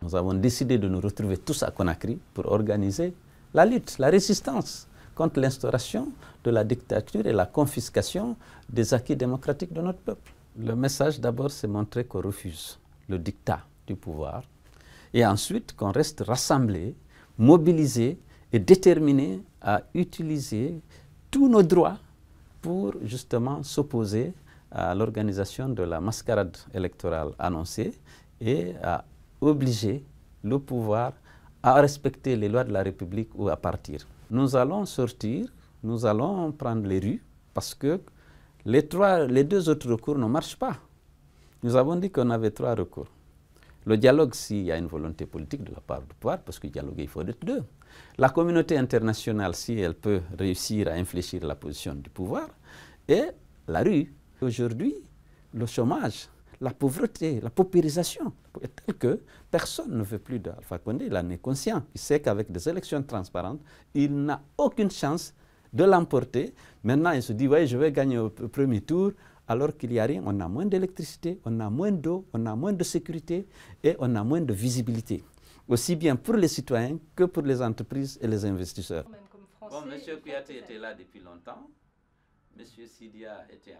Nous avons décidé de nous retrouver tous à Conakry pour organiser la lutte, la résistance contre l'instauration de la dictature et la confiscation des acquis démocratiques de notre peuple. Le message d'abord, c'est montrer qu'on refuse le dictat du pouvoir et ensuite qu'on reste rassemblés, mobilisés et déterminés à utiliser tous nos droits pour justement s'opposer à l'organisation de la mascarade électorale annoncée et à obliger le pouvoir à respecter les lois de la République ou à partir. Nous allons sortir, nous allons prendre les rues parce que les, trois, les deux autres recours ne marchent pas. Nous avons dit qu'on avait trois recours. Le dialogue, s'il y a une volonté politique de la part du pouvoir, parce que dialoguer, il faut être deux. La communauté internationale, si elle peut réussir à infléchir la position du pouvoir. Et la rue, Aujourd'hui, le chômage, la pauvreté, la paupérisation est telle que personne ne veut plus d'Alpha Condé. Il en est conscient. Il sait qu'avec des élections transparentes, il n'a aucune chance de l'emporter. Maintenant, il se dit, Oui, je vais gagner au premier tour, alors qu'il n'y a rien. On a moins d'électricité, on a moins d'eau, on a moins de sécurité et on a moins de visibilité, aussi bien pour les citoyens que pour les entreprises et les investisseurs. Bon, M. était là depuis longtemps. M. Sidia était